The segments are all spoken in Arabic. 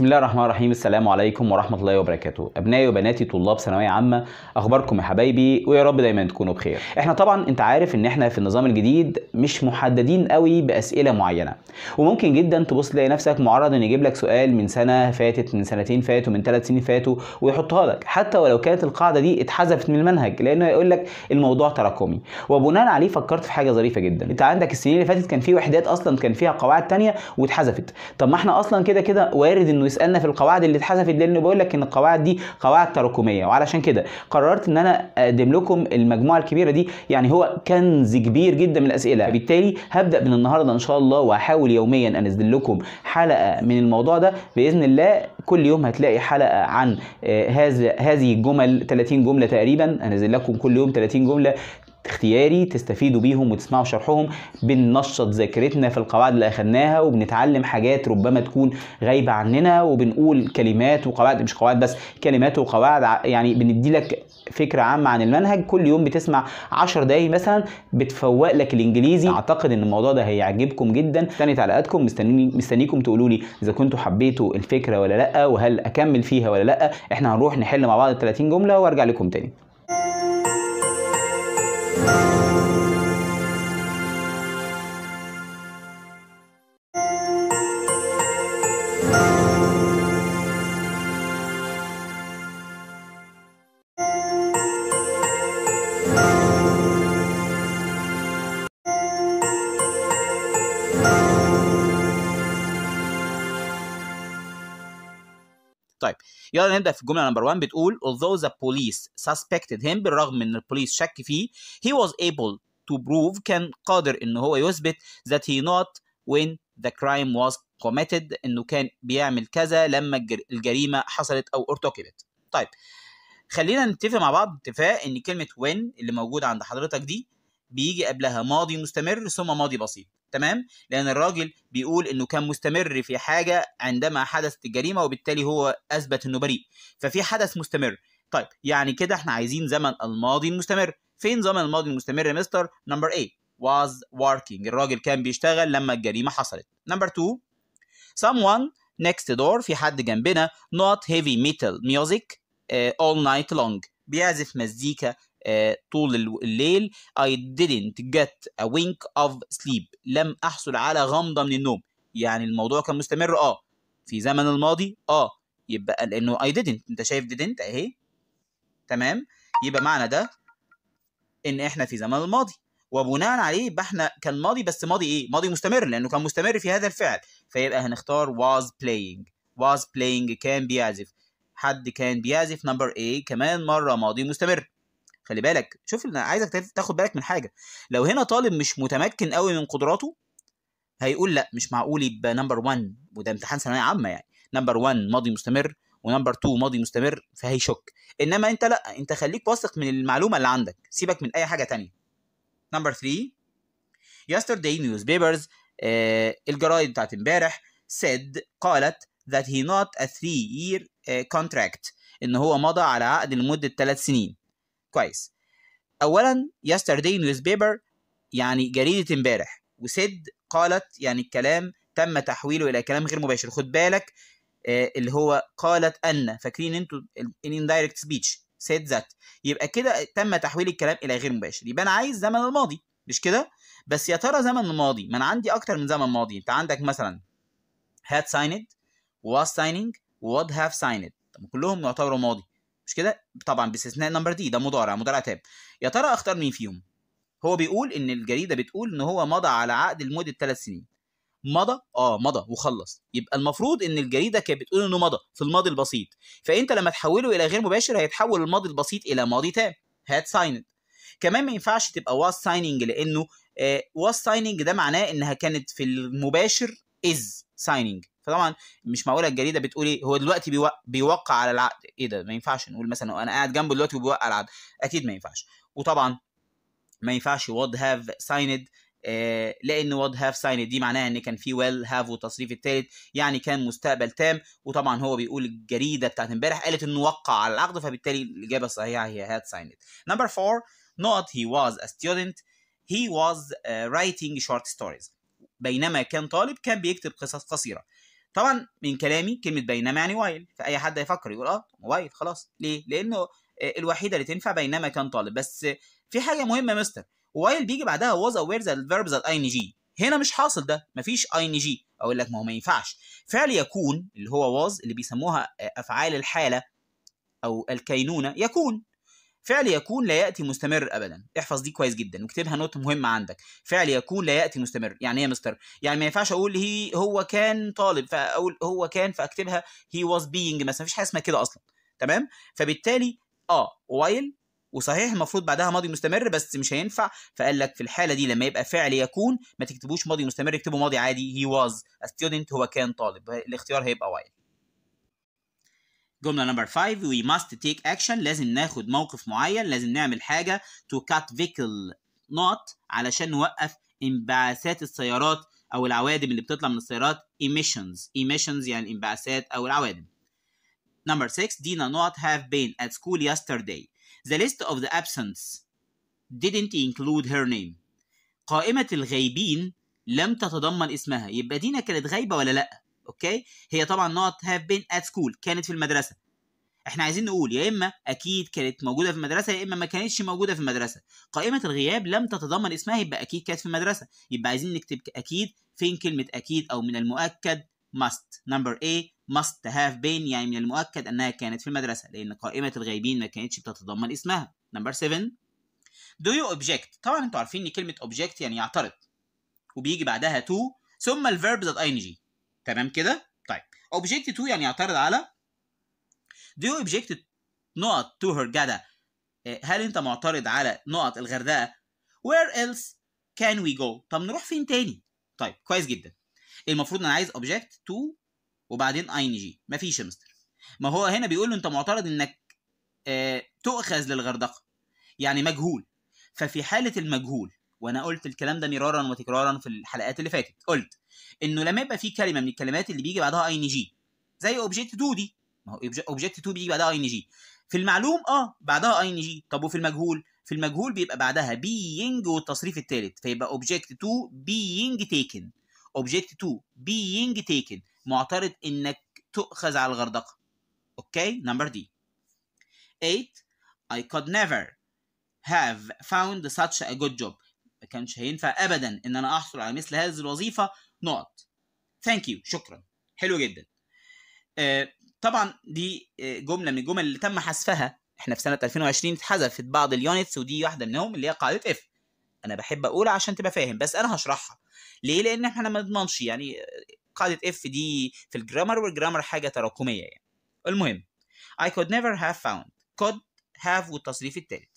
بسم الله الرحمن الرحيم السلام عليكم ورحمة الله وبركاته أبنائي وبناتي طلاب ثانوية عامة أخباركم يا حبايبي ويا رب دايما تكونوا بخير احنا طبعا انت عارف ان احنا في النظام الجديد مش محددين قوي بأسئلة معينة وممكن جدا تبص تلاقي نفسك معرض ان يجيب لك سؤال من سنة فاتت من سنتين فاتوا من ثلاث سنين فاتوا ويحطها لك حتى ولو كانت القاعدة دي اتحذفت من المنهج لأنه هيقول لك الموضوع تراكمي وبناء عليه فكرت في حاجة ظريفة جدا انت عندك السنين اللي فاتت كان في وحدات أصلا كان فيها قواعد تانية واتحذفت طب ما احنا أصلا كده كده وارد انه بيسالنا في القواعد اللي اتحذفت لانه بيقول لك ان القواعد دي قواعد تراكميه وعلشان كده قررت ان انا اقدم لكم المجموعه الكبيره دي يعني هو كنز كبير جدا من الاسئله بالتالي هبدا من النهارده ان شاء الله وهحاول يوميا انزل لكم حلقه من الموضوع ده باذن الله كل يوم هتلاقي حلقه عن آه، هذا هذه الجمل 30 جمله تقريبا انزل لكم كل يوم 30 جمله اختياري تستفيدوا بيهم وتسمعوا شرحهم بننشط ذاكرتنا في القواعد اللي اخدناها وبنتعلم حاجات ربما تكون غايبه عننا وبنقول كلمات وقواعد مش قواعد بس كلمات وقواعد يعني بندي لك فكره عامه عن المنهج كل يوم بتسمع 10 دقايق مثلا بتفوق لك الانجليزي اعتقد ان الموضوع ده هيعجبكم جدا تاني تعليقاتكم مستني مستنيكم تقولوا لي اذا كنتوا حبيتوا الفكره ولا لا وهل اكمل فيها ولا لا احنا هنروح نحل مع بعض 30 جمله وارجع لكم تاني Música يلا نبدا في الجمله نمبر 1 بتقول although the police suspected him بالرغم ان البوليس شك فيه he was able to prove كان قادر ان هو يثبت that he not when the crime was committed انه كان بيعمل كذا لما الجريمه حصلت او ارتكبت طيب خلينا نتفق مع بعض اتفاق ان كلمه when اللي موجوده عند حضرتك دي بيجي قبلها ماضي مستمر ثم ماضي بسيط تمام لان الراجل بيقول انه كان مستمر في حاجه عندما حدثت الجريمه وبالتالي هو اثبت انه بريء ففي حدث مستمر طيب يعني كده احنا عايزين زمن الماضي المستمر فين زمن الماضي المستمر يا مستر نمبر اي was working الراجل كان بيشتغل لما الجريمه حصلت نمبر 2 someone next door في حد جنبنا not heavy metal music uh, all night long بيعزف مزيكا آه، طول الليل I didn't get a wink of sleep لم أحصل على غمضة من النوم يعني الموضوع كان مستمر اه في زمن الماضي اه يبقى لأنه I didn't أنت شايف didn't أهي تمام يبقى معنى ده إن إحنا في زمن الماضي وبناء عليه يبقى احنا كان ماضي بس ماضي ايه؟ ماضي مستمر لانه كان مستمر في هذا الفعل فيبقى هنختار was playing was playing كان بيعزف حد كان بيعزف نمبر A كمان مرة ماضي مستمر خلي بالك شوف انا عايزك تاخد بالك من حاجه لو هنا طالب مش متمكن قوي من قدراته هيقول لا مش معقول يبقى نمبر 1 وده امتحان ثانويه عامه يعني نمبر 1 ماضي مستمر ونمبر 2 ماضي مستمر فهيشك انما انت لا انت خليك واثق من المعلومه اللي عندك سيبك من اي حاجه تانية نمبر 3 yesterday newspapers uh, الجرايد بتاعت امبارح said قالت that he not a 3 year آه، contract ان هو مضى على عقد لمده 3 سنين كويس اولا يسترداي نيوز بيبر يعني جريده امبارح وسيد قالت يعني الكلام تم تحويله الى كلام غير مباشر خد بالك آه اللي هو قالت ان فاكرين انتوا دايركت سبيتش سيد ذات يبقى كده تم تحويل الكلام الى غير مباشر يبقى انا عايز زمن الماضي مش كده بس يا ترى زمن الماضي ما انا عندي اكتر من زمن ماضي انت عندك مثلا هات سايند واز سايننج وود هاف سايند طب كلهم يعتبروا ماضي مش كده طبعا باستثناء نمبر دي ده مضارع مضارع تام يا ترى اختار مين فيهم هو بيقول ان الجريده بتقول ان هو مضى على عقد لمده ثلاث سنين مضى اه مضى وخلص يبقى المفروض ان الجريده كانت بتقول انه مضى في الماضي البسيط فانت لما تحوله الى غير مباشر هيتحول الماضي البسيط الى ماضي تام هات سايند كمان ما ينفعش تبقى واس سايننج لانه واس آه، سايننج ده معناه انها كانت في المباشر از سايننج فطبعا مش معقوله الجريده بتقول ايه هو دلوقتي بيوقع, بيوقع على العقد ايه ده ما ينفعش نقول مثلا انا قاعد جنبه دلوقتي وبيوقع العقد اكيد ما ينفعش وطبعا ما ينفعش وود هاف سايند لان واد هاف سايند دي معناها ان كان في ويل هاف والتصريف الثالث يعني كان مستقبل تام وطبعا هو بيقول الجريده بتاعت امبارح قالت انه وقع على العقد فبالتالي الاجابه الصحيحه هي هاد سايند نمبر 4 not he was a student he was uh, writing short stories بينما كان طالب كان بيكتب قصص قصيره طبعا من كلامي كلمه بينما يعني وايل فاي حد هيفكر يقول اه وايل خلاص ليه لانه الوحيده اللي تنفع بينما كان طالب بس في حاجه مهمه مستر وايل بيجي بعدها واز اوير ذا الفيربز الاي ان جي هنا مش حاصل ده مفيش اي ان جي اقول لك ما هو ما ينفعش فعل يكون اللي هو واز اللي بيسموها افعال الحاله او الكينونه يكون فعل يكون لا ياتي مستمر ابدا احفظ دي كويس جدا واكتبها نوت مهمه عندك فعل يكون لا ياتي مستمر يعني ايه يا مستر يعني ما ينفعش اقول هي هو كان طالب فاقول هو كان فاكتبها هي واز بينج مثلا مفيش حاجه اسمها كده اصلا تمام فبالتالي اه وايل وصحيح المفروض بعدها ماضي مستمر بس مش هينفع فقال لك في الحاله دي لما يبقى فعل يكون ما تكتبوش ماضي مستمر اكتبوا ماضي عادي هي واز ستودنت هو كان طالب الاختيار هيبقى وايل جمله نمبر 5 we must take action لازم ناخد موقف معين لازم نعمل حاجه to cut vehicle not علشان نوقف انبعاثات السيارات او العوادم اللي بتطلع من السيارات emissions emissions يعني الانبعاثات او العوادم نمبر 6 Dina not have been at school yesterday the list of the absence didn't include her name قائمة الغايبين لم تتضمن اسمها يبقى دينا كانت غايبة ولا لأ اوكي هي طبعا نوت هاف بين ات سكول كانت في المدرسه احنا عايزين نقول يا اما اكيد كانت موجوده في المدرسه يا اما ما كانتش موجوده في المدرسه قائمه الغياب لم تتضمن اسمها يبقى اكيد كانت في المدرسه يبقى عايزين نكتب اكيد فين كلمه اكيد او من المؤكد must نمبر اي must have been يعني من المؤكد انها كانت في المدرسه لان قائمه الغايبين ما كانتش بتتضمن اسمها نمبر 7 do you object طبعا انتوا عارفين ان كلمه object يعني يعترض وبيجي بعدها to ثم الفيرب ذات ing تمام كده طيب اوبجيكت 2 يعني يعترض على do you object نقط to her جدا آه، هل انت معترض على نقط الغردقه where else can we go طب نروح فين تاني طيب كويس جدا المفروض انا عايز اوبجيكت تو وبعدين اي ان جي مفيش يا مستر ما هو هنا بيقول له انت معترض انك اه تؤخذ للغردقه يعني مجهول ففي حاله المجهول وانا قلت الكلام ده مرارا وتكرارا في الحلقات اللي فاتت قلت انه لما يبقى في كلمه من الكلمات اللي بيجي بعدها اي ان جي زي اوبجكت 2 دي ما هو اوبجكت 2 بيجي بعدها اي ان جي في المعلوم اه بعدها اي ان جي طب وفي المجهول في المجهول بيبقى بعدها بينج والتصريف الثالث فيبقى اوبجكت 2 بينج تيكن اوبجكت 2 بينج تيكن معترض انك تؤخذ على الغردقه اوكي نمبر دي 8 I could never have found such a good job ما كانش هينفع ابدا ان انا احصل على مثل هذه الوظيفه نقط ثانك يو شكرا حلو جدا آه، طبعا دي آه، جمله من الجمل اللي تم حذفها احنا في سنه 2020 اتحذفت بعض اليونتس ودي واحده منهم اللي هي قاعده اف انا بحب اقول عشان تبقى فاهم بس انا هشرحها ليه لان احنا ما نضمنش يعني آه، قاعده اف دي في الجرامر والجرامر حاجه تراكميه يعني المهم I could never have found could have والتصريف الثالث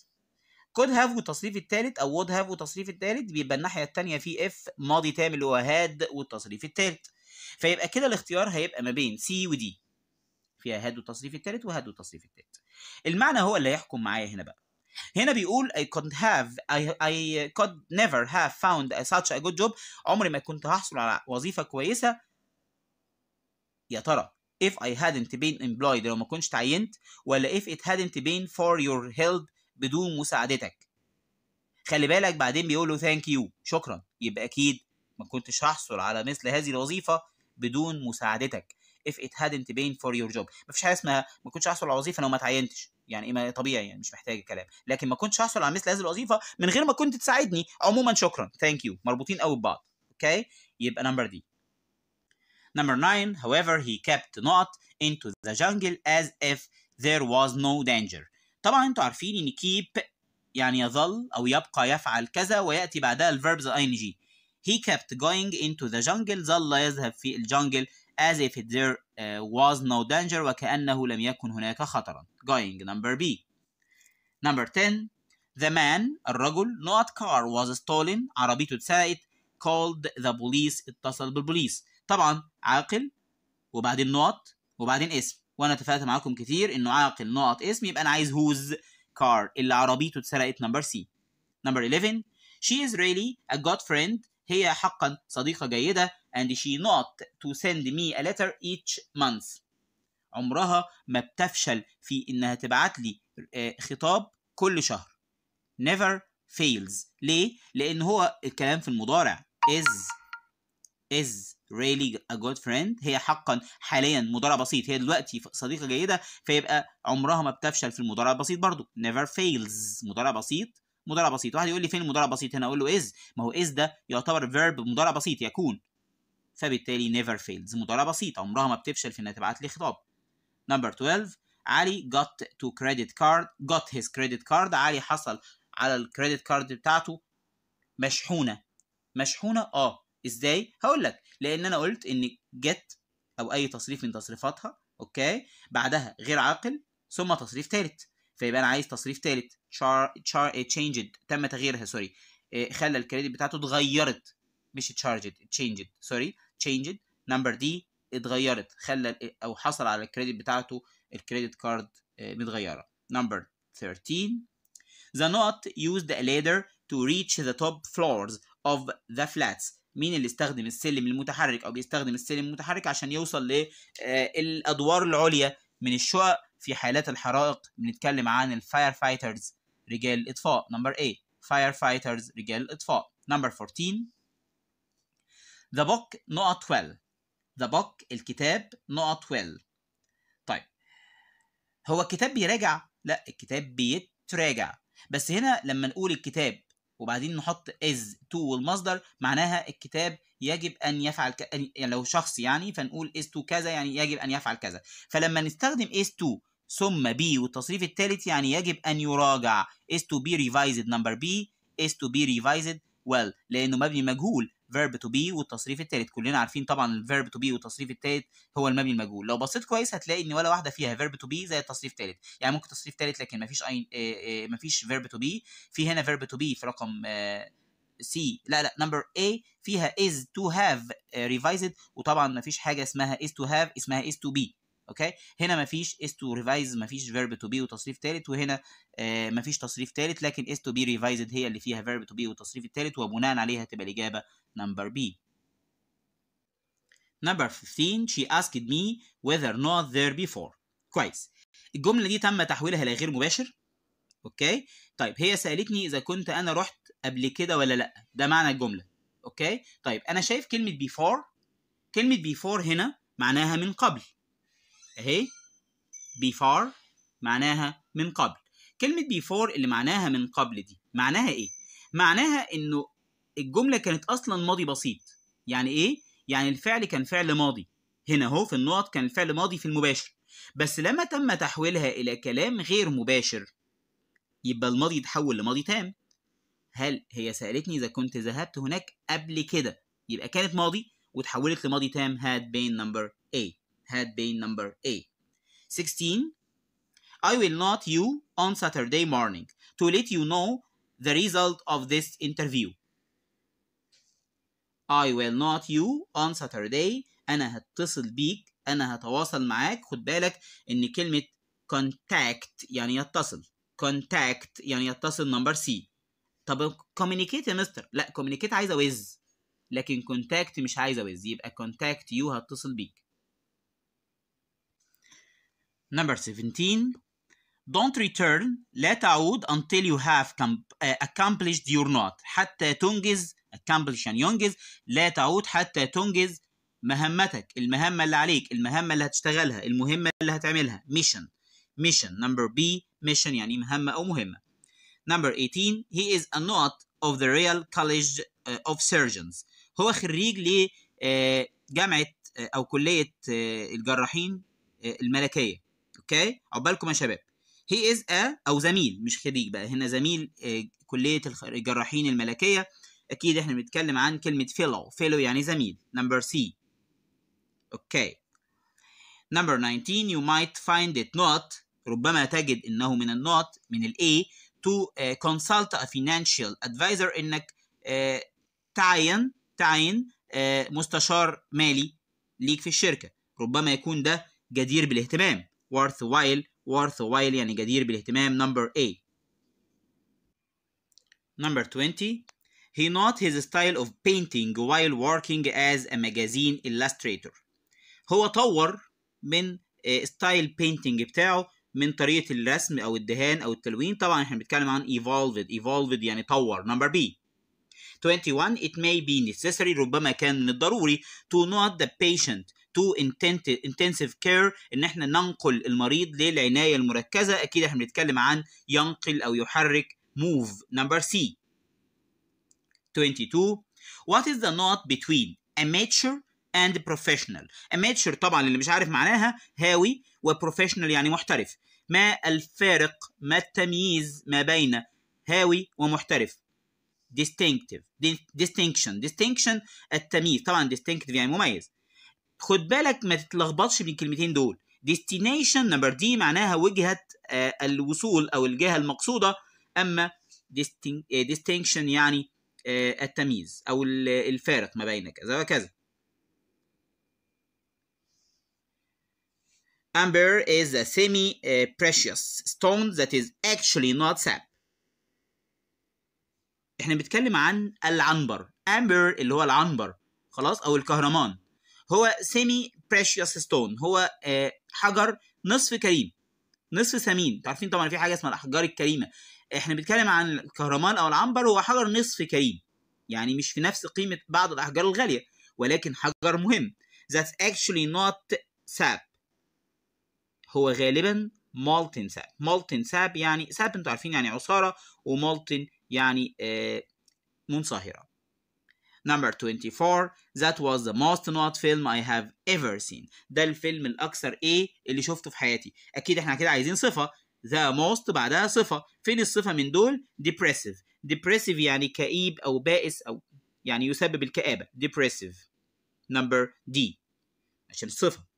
كود هاف والتصريف الثالث او وود هاف والتصريف الثالث بيبقى الناحيه الثانيه في اف ماضي تام اللي هو هاد والتصريف الثالث فيبقى كده الاختيار هيبقى ما بين سي ودي فيها هاد والتصريف الثالث وهاد والتصريف الثالث المعنى هو اللي هيحكم معايا هنا بقى هنا بيقول I could have I, I could never have found such a good job عمري ما كنت هحصل على وظيفة كويسة يا ترى if I hadn't been employed لو ما كنتش تعينت ولا if it hadn't been for your help بدون مساعدتك خلي بالك بعدين بيقول له ثانك يو شكرا يبقى اكيد ما كنتش هحصل على مثل هذه الوظيفه بدون مساعدتك if it hadn't been for your job ما فيش حاجه اسمها ما كنتش هحصل على وظيفه لو ما تعينتش يعني ايه طبيعي يعني مش محتاج الكلام لكن ما كنتش هحصل على مثل هذه الوظيفه من غير ما كنت تساعدني عموما شكرا ثانك يو مربوطين قوي ببعض اوكي يبقى نمبر دي نمبر 9, however, he kept not into the jungle as if there was no danger. طبعا انتوا عارفين ان keep يعني يظل او يبقى يفعل كذا وياتي بعدها الفيربز اي ان جي he kept going into the jungle ظل يذهب في الجنجل as if there uh, was no danger وكأنه لم يكن هناك خطرا going number B number 10 the man الرجل not car was stolen عربيته اتسرقت called the police اتصل بالبوليس طبعا عاقل وبعدين not وبعدين اسم وانا اتفقت معاكم كتير انه عاقل نقط اسم يبقى انا عايز هوز كار اللي عربيته اتسرقت نمبر سي نمبر 11 she is really a good friend هي حقا صديقة جيدة and she not to send me a letter each month عمرها ما بتفشل في انها تبعت لي آه، خطاب كل شهر never fails ليه؟ لان هو الكلام في المضارع is is really a good friend هي حقا حاليا مدرع بسيط هي دلوقتي صديقه جيده فيبقى عمرها ما بتفشل في المدرع البسيط برضو never fails مدرع بسيط مضارع بسيط واحد يقول لي فين المضارع البسيط هنا اقول له is ما هو is ده يعتبر verb مضارع بسيط يكون فبالتالي never fails مضارع بسيط عمرها ما بتفشل في انها تبعت لي خطاب نمبر 12 علي got to credit card got his credit card علي حصل على الكريدت كارد بتاعته مشحونه مشحونه اه ازاي هقول لك لان انا قلت ان جت او اي تصريف من تصريفاتها اوكي بعدها غير عاقل ثم تصريف ثالث فيبقى انا عايز تصريف ثالث تشار تشار إيه، changed تم تغييرها سوري إيه، خلى الكريدت بتاعته اتغيرت مش تشارجد changed سوري changed نمبر دي اتغيرت خلى إيه، او حصل على الكريدت بتاعته الكريدت كارد متغيره نمبر 13 the not used a ladder to reach the top floors of the flats مين اللي استخدم السلم المتحرك او بيستخدم السلم المتحرك عشان يوصل للادوار آه، العليا من الشقق في حالات الحرائق بنتكلم عن الفاير فايترز رجال الاطفاء نمبر 8 فاير فايترز رجال الاطفاء نمبر 14 ذا بوك نقط 12 ذا بوك الكتاب نقط 12 طيب هو الكتاب بيراجع لا الكتاب بيتراجع بس هنا لما نقول الكتاب وبعدين نحط is to والمصدر معناها الكتاب يجب ان يفعل ك... يعني, يعني لو شخص يعني فنقول is to كذا يعني يجب ان يفعل كذا فلما نستخدم is to ثم b والتصريف الثالث يعني يجب ان يراجع is to be revised number b is to be revised well لانه مبني مجهول verb to be والتصريف الثالث كلنا عارفين طبعا verb to be والتصريف الثالث هو المبني المجهول لو بصيت كويس هتلاقي ان ولا واحده فيها verb to be زي التصريف الثالث يعني ممكن تصريف ثالث لكن مفيش اين آه، آه، مفيش verb to be في هنا verb to be في رقم سي آه، لا لا نمبر A فيها is to have revised وطبعا مفيش حاجه اسمها is to have اسمها is to be اوكي هنا مفيش is to revise مفيش verb to be وتصريف ثالث وهنا آه، مفيش تصريف ثالث لكن is to be revised هي اللي فيها verb to be والتصريف الثالث وبناء عليها تبقى الاجابه number B number 15 she asked me whether not there before كويس الجمله دي تم تحويلها الى غير مباشر اوكي طيب هي سالتني اذا كنت انا رحت قبل كده ولا لا ده معنى الجمله اوكي طيب انا شايف كلمه before كلمه before هنا معناها من قبل اهي before معناها من قبل كلمة before اللي معناها من قبل دي معناها ايه؟ معناها انه الجملة كانت اصلا ماضي بسيط يعني ايه؟ يعني الفعل كان فعل ماضي هنا اهو في النقط كان الفعل ماضي في المباشر بس لما تم تحويلها الى كلام غير مباشر يبقى الماضي يتحول لماضي تام هل هي سألتني إذا كنت ذهبت هناك قبل كده يبقى كانت ماضي وتحولت لماضي تام had been number 8 had been number 8. 16. I will not you on Saturday morning to let you know the result of this interview. I will not you on Saturday أنا هتصل بيك أنا هتواصل معاك خد بالك إن كلمة contact يعني يتصل contact يعني يتصل number C. طب communicate يا مستر لا communicate عايزة with لكن contact مش عايزة with يبقى contact you هتصل بيك Number 17 Don't return لا تعود until you have uh, accomplished your not حتى تنجز accomplish يعني ينجز لا تعود حتى تنجز مهمتك المهمة اللي عليك المهمة اللي هتشتغلها المهمة اللي هتعملها mission mission number B mission يعني مهمة أو مهمة number 18 he is a not of the real College uh, of Surgeons هو خريج لجامعة uh, أو كلية الجراحين الملكية اوكي عقبالكم يا شباب هي از ا او زميل مش خريج بقى هنا زميل آه، كليه الجراحين الملكيه اكيد احنا بنتكلم عن كلمه فيلو فيلو يعني زميل نمبر سي اوكي نمبر 19 يو مايت فايند ات نوت ربما تجد انه من النوت من الاي تو كونسلت ا فينانشال ادفايزر انك آه، تعين تعين آه، مستشار مالي ليك في الشركه ربما يكون ده جدير بالاهتمام worthwhile worthwhile يعني جدير بالاهتمام number 8 number 20 he not his style of painting while working as a magazine illustrator هو طور من style painting بتاعه من طريقة الرسم أو الدهان أو التلوين طبعا احنا بنتكلم عن evolved evolved يعني طور number B 21 it may be necessary ربما كان من الضروري to not the patient تو انتنسيف كير ان احنا ننقل المريض للعنايه المركزه اكيد احنا بنتكلم عن ينقل او يحرك موف نمبر سي 22 What is the not between amateur and professional amateur طبعا اللي مش عارف معناها هاوي وبروفيشنال يعني محترف ما الفارق ما التمييز ما بين هاوي ومحترف distinctive distinction distinction التمييز طبعا distinctive يعني مميز خد بالك ما تتلخبطش بين الكلمتين دول ديستنيشن نمبر دي معناها وجهه آه، الوصول او الجهه المقصوده اما ديستنكشن آه، يعني آه، التمييز او الفارق ما بين كذا وكذا Amber is a semi-precious stone that is actually not sap. احنا بنتكلم عن العنبر. Amber اللي هو العنبر خلاص او الكهرمان. هو سيمي بريشيوس ستون هو آه، حجر نصف كريم نصف ثمين انتوا عارفين طبعا في حاجه اسمها الاحجار الكريمه احنا بنتكلم عن الكهرمان او العنبر هو حجر نصف كريم يعني مش في نفس قيمه بعض الاحجار الغاليه ولكن حجر مهم ذات actually not ساب هو غالبا مالتن ساب مالتن ساب يعني ساب انتوا عارفين يعني عصاره ومولتن يعني آه، منصهره Number 24 That was the most not film I have ever seen ده الفيلم الأكثر إيه اللي شفته في حياتي أكيد إحنا كده عايزين صفة the most بعدها صفة فين الصفة من دول depressive depressive يعني كئيب أو بائس أو يعني يسبب الكآبة depressive number D عشان الصفة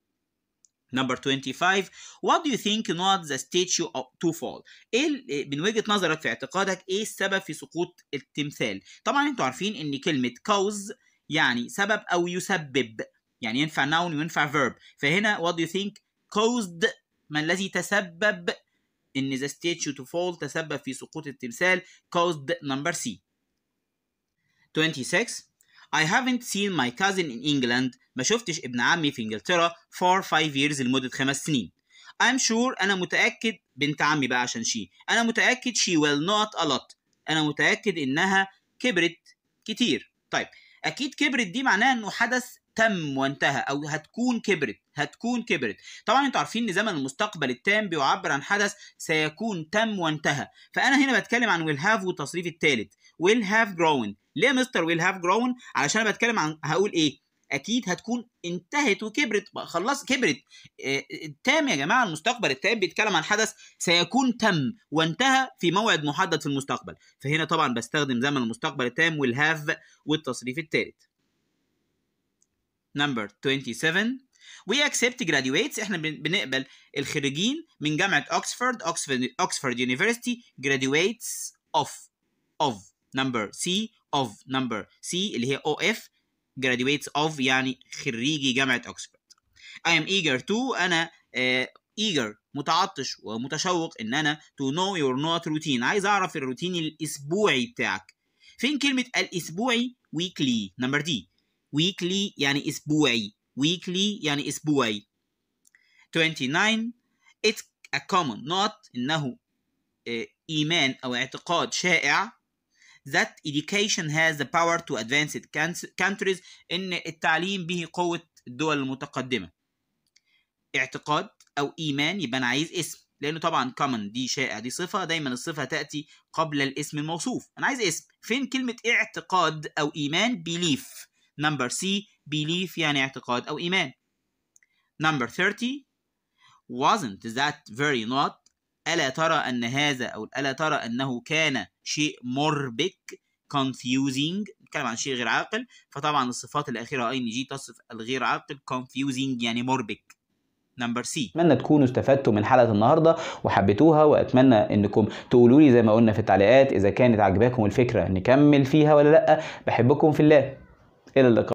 Number 25 What do you think not the statue to fall إيه, ايه من وجهة نظرك في اعتقادك ايه السبب في سقوط التمثال طبعا انتوا عارفين ان كلمة cause يعني سبب او يسبب يعني ينفع noun وينفع verb فهنا what do you think caused ما الذي تسبب ان the statue to fall تسبب في سقوط التمثال caused number C 26 I haven't seen my cousin in England ما شفتش ابن عمي في انجلترا for five years لمدة خمس سنين I'm sure أنا متأكد بنت عمي بقى عشان شي أنا متأكد she will not a lot أنا متأكد إنها كبرت كتير طيب أكيد كبرت دي معناها إنه حدث تم وانتهى او هتكون كبرت هتكون كبرت طبعا انتوا عارفين ان زمن المستقبل التام بيعبر عن حدث سيكون تم وانتهى فانا هنا بتكلم عن will have والتصريف الثالث will have grown ليه مستر ويل هاف جراون علشان انا بتكلم عن هقول ايه اكيد هتكون انتهت وكبرت خلاص كبرت التام آه، آه، يا جماعه المستقبل التام بيتكلم عن حدث سيكون تم وانتهى في موعد محدد في المستقبل فهنا طبعا بستخدم زمن المستقبل التام والهاف والتصريف الثالث نمبر 27 وي اكسبت جراديويتس احنا بنقبل الخريجين من جامعه اوكسفورد اوكسفورد اوكسفورد يونيفرستي جراديويتس اوف اوف نمبر سي of number C اللي هي OF graduates of يعني خريجي جامعة أكسفورد I am eager to أنا uh, eager متعطش ومتشوق ان انا to know your not routine عايز اعرف الروتين الاسبوعي بتاعك فين كلمة الاسبوعي weekly number D weekly يعني اسبوعي weekly يعني اسبوعي 29 it's a common not انه آه، ايمان او اعتقاد شائع that education has the power to advance it countries ان التعليم به قوه الدول المتقدمه اعتقاد او ايمان يبقى انا عايز اسم لانه طبعا common دي شائع دي صفه دايما الصفه تاتي قبل الاسم الموصوف انا عايز اسم فين كلمه اعتقاد او ايمان belief number C belief يعني اعتقاد او ايمان number 30 wasn't that very not ألا ترى أن هذا أو ألا ترى أنه كان شيء مربك confusing نتكلم عن شيء غير عاقل فطبعا الصفات الأخيرة أي إن جي تصف الغير عاقل confusing يعني مربك نمبر سي اتمنى تكونوا استفدتوا من حلقه النهارده وحبيتوها واتمنى انكم تقولوا لي زي ما قلنا في التعليقات اذا كانت عجباكم الفكره نكمل فيها ولا لا بحبكم في الله الى اللقاء